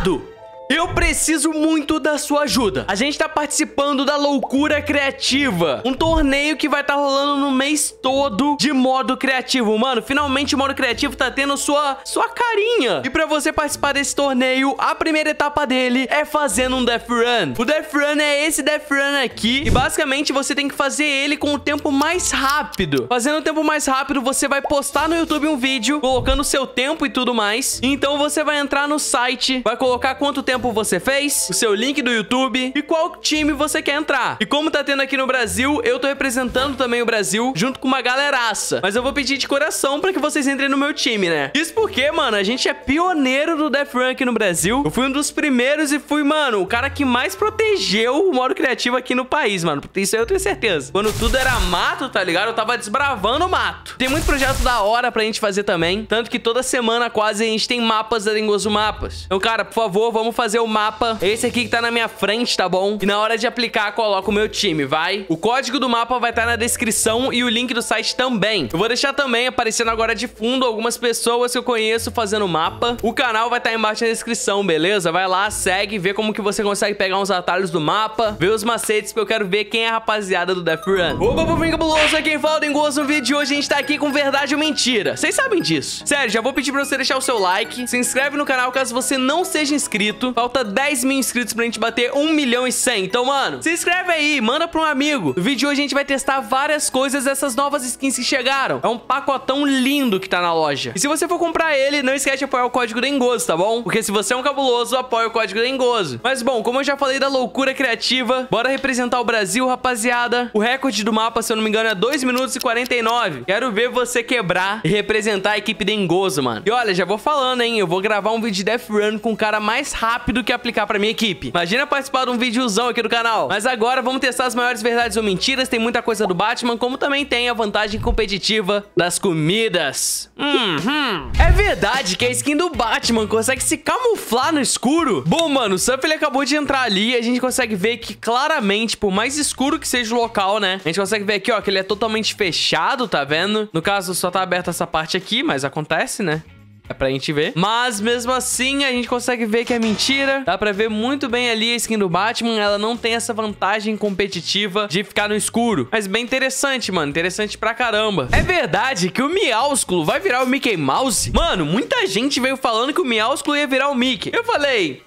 Obrigado! Eu preciso muito da sua ajuda. A gente tá participando da Loucura Criativa. Um torneio que vai estar tá rolando no mês todo de modo criativo. Mano, finalmente o modo criativo tá tendo sua, sua carinha. E pra você participar desse torneio, a primeira etapa dele é fazendo um Death Run. O Death Run é esse Death Run aqui. E basicamente você tem que fazer ele com o tempo mais rápido. Fazendo o tempo mais rápido, você vai postar no YouTube um vídeo, colocando o seu tempo e tudo mais. Então você vai entrar no site, vai colocar quanto tempo tempo você fez, o seu link do YouTube e qual time você quer entrar. E como tá tendo aqui no Brasil, eu tô representando também o Brasil junto com uma galeraça. Mas eu vou pedir de coração pra que vocês entrem no meu time, né? Isso porque, mano, a gente é pioneiro do Death Run aqui no Brasil. Eu fui um dos primeiros e fui, mano, o cara que mais protegeu o modo criativo aqui no país, mano. Isso aí eu tenho certeza. Quando tudo era mato, tá ligado? Eu tava desbravando o mato. Tem muito projeto da hora pra gente fazer também. Tanto que toda semana quase a gente tem mapas da Dengozo Mapas. Então, cara, por favor, vamos fazer fazer o mapa, esse aqui que tá na minha frente, tá bom? E na hora de aplicar, coloco o meu time, vai? O código do mapa vai estar tá na descrição e o link do site também. Eu vou deixar também aparecendo agora de fundo algumas pessoas que eu conheço fazendo mapa. O canal vai estar tá embaixo na descrição, beleza? Vai lá, segue, vê como que você consegue pegar uns atalhos do mapa, vê os macetes, que eu quero ver quem é a rapaziada do Death Run. Opa, povinho cabuloso, é quem fala, tem gosto no vídeo de hoje, a gente tá aqui com verdade ou mentira. Vocês sabem disso. Sério, já vou pedir pra você deixar o seu like, se inscreve no canal caso você não seja inscrito, Falta 10 mil inscritos pra gente bater 1 milhão e 100. Então, mano, se inscreve aí, manda pra um amigo. No vídeo de hoje a gente vai testar várias coisas dessas novas skins que chegaram. É um pacotão lindo que tá na loja. E se você for comprar ele, não esquece de apoiar o código Dengoso, tá bom? Porque se você é um cabuloso, apoia o código Dengoso. Mas, bom, como eu já falei da loucura criativa, bora representar o Brasil, rapaziada. O recorde do mapa, se eu não me engano, é 2 minutos e 49. Quero ver você quebrar e representar a equipe Dengoso, mano. E olha, já vou falando, hein? Eu vou gravar um vídeo de Death Run com o cara mais rápido rápido que aplicar pra minha equipe. Imagina participar de um videozão aqui do canal. Mas agora vamos testar as maiores verdades ou mentiras. Tem muita coisa do Batman, como também tem a vantagem competitiva das comidas. Uhum. É verdade que a skin do Batman consegue se camuflar no escuro? Bom, mano, o Surf ele acabou de entrar ali e a gente consegue ver que claramente, por mais escuro que seja o local, né? A gente consegue ver aqui, ó, que ele é totalmente fechado, tá vendo? No caso, só tá aberta essa parte aqui, mas acontece, né? É pra gente ver. Mas mesmo assim, a gente consegue ver que é mentira. Dá pra ver muito bem ali a skin do Batman. Ela não tem essa vantagem competitiva de ficar no escuro. Mas bem interessante, mano. Interessante pra caramba. É verdade que o Miaúsculo vai virar o Mickey Mouse? Mano, muita gente veio falando que o Miaúsculo ia virar o Mickey. Eu falei,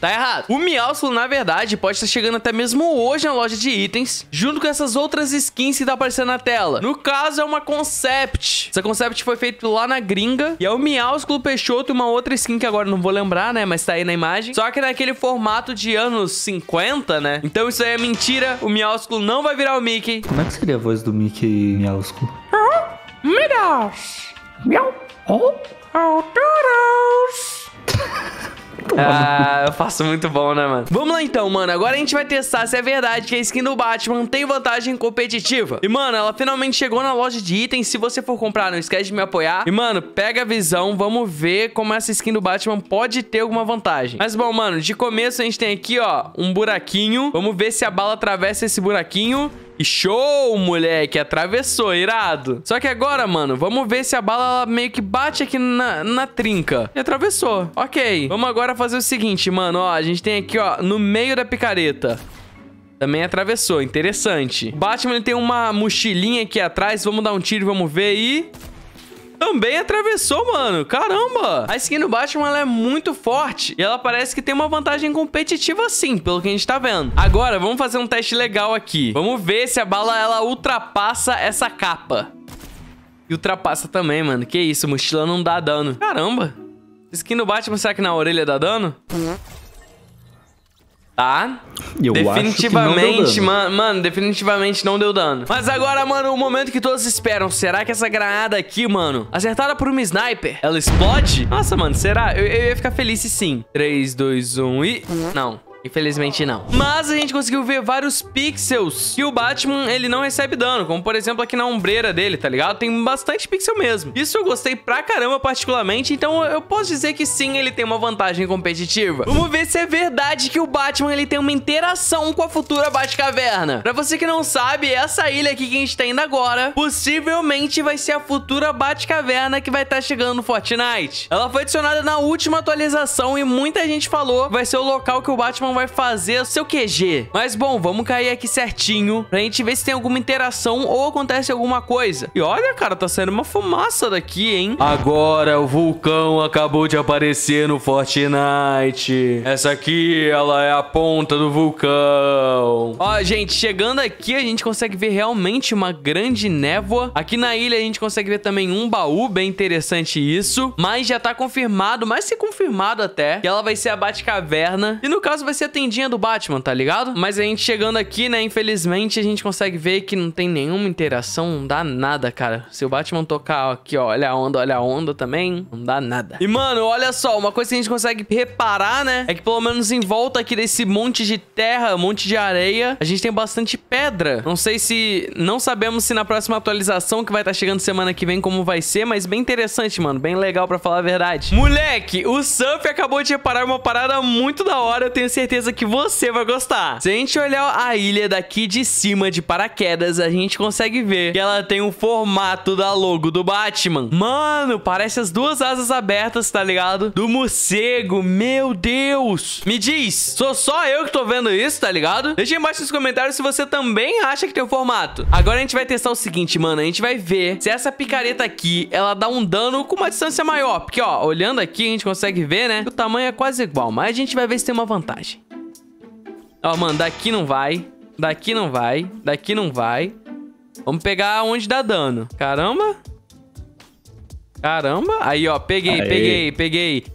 Tá errado. O Miausulo, na verdade, pode estar chegando até mesmo hoje na loja de itens, junto com essas outras skins que tá aparecendo na tela. No caso, é uma concept. Essa concept foi feita lá na gringa, e é o Miausulo Peixoto e uma outra skin que agora não vou lembrar, né, mas tá aí na imagem. Só que naquele formato de anos 50, né? Então isso aí é mentira, o Miausulo não vai virar o Mickey. Como é que seria a voz do Mickey Miausulo? Ah, Midaus! Miau! Oh? Oh, Toros! Ah, eu faço muito bom, né, mano? Vamos lá então, mano. Agora a gente vai testar se é verdade que a skin do Batman tem vantagem competitiva. E, mano, ela finalmente chegou na loja de itens. Se você for comprar, não esquece de me apoiar. E, mano, pega a visão. Vamos ver como essa skin do Batman pode ter alguma vantagem. Mas, bom, mano, de começo a gente tem aqui, ó, um buraquinho. Vamos ver se a bala atravessa esse buraquinho. E show, moleque, atravessou, irado. Só que agora, mano, vamos ver se a bala meio que bate aqui na, na trinca. E atravessou. Ok. Vamos agora fazer o seguinte, mano, ó. A gente tem aqui, ó, no meio da picareta. Também atravessou, interessante. O Batman tem uma mochilinha aqui atrás. Vamos dar um tiro, vamos ver e também atravessou, mano. Caramba! A skin do Batman, ela é muito forte. E ela parece que tem uma vantagem competitiva, sim, pelo que a gente tá vendo. Agora, vamos fazer um teste legal aqui. Vamos ver se a bala, ela ultrapassa essa capa. E ultrapassa também, mano. Que isso, mochila não dá dano. Caramba! Skin do Batman, será que na orelha dá dano? Uhum tá? Eu definitivamente, mano, mano, definitivamente não deu dano. Mas agora, mano, o momento que todos esperam. Será que essa granada aqui, mano, acertada por um sniper, ela explode? Nossa, mano, será? Eu, eu ia ficar feliz sim. 3, 2, 1 e... Não. Infelizmente não. Mas a gente conseguiu ver vários pixels que o Batman, ele não recebe dano, como por exemplo aqui na ombreira dele, tá ligado? Tem bastante pixel mesmo. Isso eu gostei pra caramba particularmente, então eu posso dizer que sim, ele tem uma vantagem competitiva. Vamos ver se é verdade que o Batman, ele tem uma interação com a futura Batcaverna. Pra você que não sabe, essa ilha aqui que a gente tá indo agora, possivelmente vai ser a futura Batcaverna que vai estar tá chegando no Fortnite. Ela foi adicionada na última atualização e muita gente falou vai ser o local que o Batman vai fazer o seu QG. Mas bom, vamos cair aqui certinho pra gente ver se tem alguma interação ou acontece alguma coisa. E olha, cara, tá saindo uma fumaça daqui, hein? Agora o vulcão acabou de aparecer no Fortnite. Essa aqui, ela é a ponta do vulcão. Ó, gente, chegando aqui a gente consegue ver realmente uma grande névoa. Aqui na ilha a gente consegue ver também um baú, bem interessante isso. Mas já tá confirmado, mais se confirmado até, que ela vai ser a Batcaverna. E no caso vai ser a tendinha do Batman, tá ligado? Mas a gente chegando aqui, né, infelizmente, a gente consegue ver que não tem nenhuma interação, não dá nada, cara. Se o Batman tocar aqui, ó, olha a onda, olha a onda também, não dá nada. E, mano, olha só, uma coisa que a gente consegue reparar, né, é que pelo menos em volta aqui desse monte de terra, monte de areia, a gente tem bastante pedra. Não sei se... Não sabemos se na próxima atualização, que vai estar tá chegando semana que vem, como vai ser, mas bem interessante, mano. Bem legal, pra falar a verdade. Moleque, o Surf acabou de reparar uma parada muito da hora, eu tenho certeza certeza que você vai gostar. Se a gente olhar a ilha daqui de cima de paraquedas, a gente consegue ver que ela tem o formato da logo do Batman. Mano, parece as duas asas abertas, tá ligado? Do morcego, meu Deus! Me diz, sou só eu que tô vendo isso, tá ligado? Deixa aí embaixo nos comentários se você também acha que tem o formato. Agora a gente vai testar o seguinte, mano, a gente vai ver se essa picareta aqui, ela dá um dano com uma distância maior. Porque, ó, olhando aqui, a gente consegue ver, né? O tamanho é quase igual, mas a gente vai ver se tem uma vantagem. Ó, mano, daqui não vai. Daqui não vai. Daqui não vai. Vamos pegar onde dá dano. Caramba. Caramba. Aí, ó. Peguei, Aê. peguei, peguei.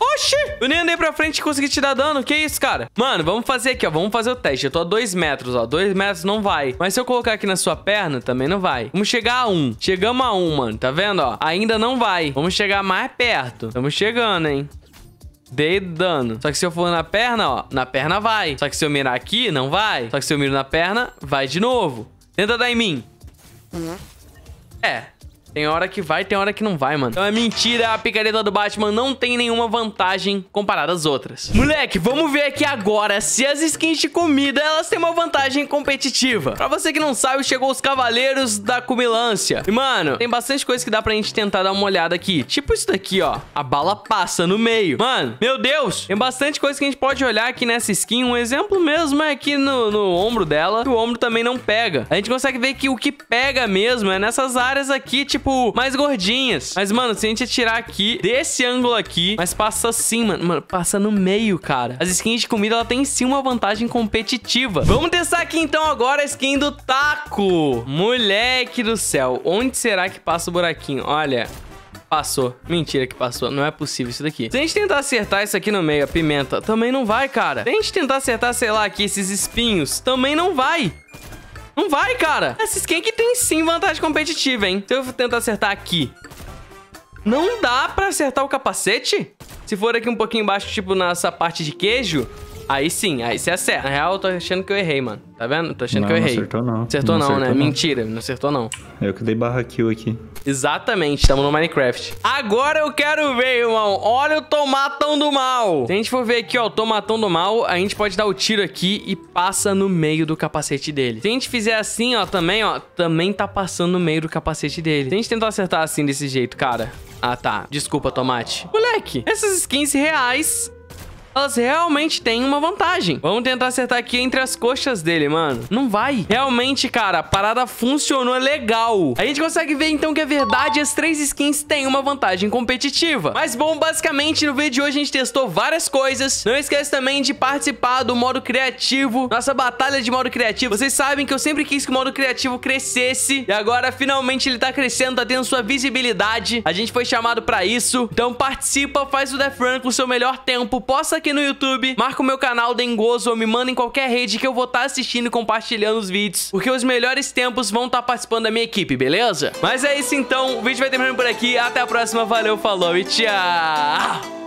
Oxi! Eu nem andei pra frente e consegui te dar dano. Que isso, cara? Mano, vamos fazer aqui, ó. Vamos fazer o teste. Eu tô a dois metros, ó. dois metros não vai. Mas se eu colocar aqui na sua perna, também não vai. Vamos chegar a Um. Chegamos a um, mano. Tá vendo, ó? Ainda não vai. Vamos chegar mais perto. Estamos chegando, hein? dei dano. Só que se eu for na perna, ó, na perna vai. Só que se eu mirar aqui, não vai. Só que se eu miro na perna, vai de novo. Tenta dar em mim. Uhum. É, tem hora que vai, tem hora que não vai, mano. Então é mentira, a picareta do Batman não tem nenhuma vantagem comparada às outras. Moleque, vamos ver aqui agora se as skins de comida, elas têm uma vantagem competitiva. Pra você que não sabe, chegou os cavaleiros da cumilância. E, mano, tem bastante coisa que dá pra gente tentar dar uma olhada aqui. Tipo isso daqui, ó. A bala passa no meio. Mano, meu Deus, tem bastante coisa que a gente pode olhar aqui nessa skin. Um exemplo mesmo é aqui no, no ombro dela, que o ombro também não pega. A gente consegue ver que o que pega mesmo é nessas áreas aqui, tipo tipo, mais gordinhas. Mas, mano, se a gente tirar aqui, desse ângulo aqui, mas passa assim, mano. Mano, passa no meio, cara. As skins de comida, ela tem sim uma vantagem competitiva. Vamos testar aqui, então, agora a skin do taco. Moleque do céu, onde será que passa o buraquinho? Olha... Passou. Mentira que passou. Não é possível isso daqui. Se a gente tentar acertar isso aqui no meio, a pimenta, também não vai, cara. Se a gente tentar acertar, sei lá, aqui esses espinhos, também não vai. Não vai, cara. Essa skin aqui tem sim vantagem competitiva, hein? Se eu tentar acertar aqui. Não dá pra acertar o capacete? Se for aqui um pouquinho embaixo, tipo nessa parte de queijo, Aí sim, aí você acerta. Na real, eu tô achando que eu errei, mano. Tá vendo? Tô achando não, que eu errei. Não acertou não. Acertou não, não né? acertou, né? Não. Mentira, não acertou não. Eu que dei barra kill aqui. Exatamente, estamos no Minecraft. Agora eu quero ver, irmão. Olha o tomatão do mal. Se a gente for ver aqui, ó, o tomatão do mal, a gente pode dar o tiro aqui e passa no meio do capacete dele. Se a gente fizer assim, ó, também, ó, também tá passando no meio do capacete dele. Se a gente tentar acertar assim desse jeito, cara, ah, tá. Desculpa, Tomate. Moleque, essas skins reais elas realmente têm uma vantagem. Vamos tentar acertar aqui entre as coxas dele, mano. Não vai. Realmente, cara, a parada funcionou legal. A gente consegue ver, então, que é verdade, as três skins têm uma vantagem competitiva. Mas, bom, basicamente, no vídeo de hoje a gente testou várias coisas. Não esquece também de participar do modo criativo, nossa batalha de modo criativo. Vocês sabem que eu sempre quis que o modo criativo crescesse. E agora, finalmente, ele tá crescendo, tá tendo sua visibilidade. A gente foi chamado pra isso. Então, participa, faz o Death Run com o seu melhor tempo. Possa aqui no YouTube, marca o meu canal Dengozo ou me manda em qualquer rede que eu vou estar tá assistindo e compartilhando os vídeos, porque os melhores tempos vão estar tá participando da minha equipe, beleza? Mas é isso então, o vídeo vai terminando por aqui, até a próxima, valeu, falou e tchau!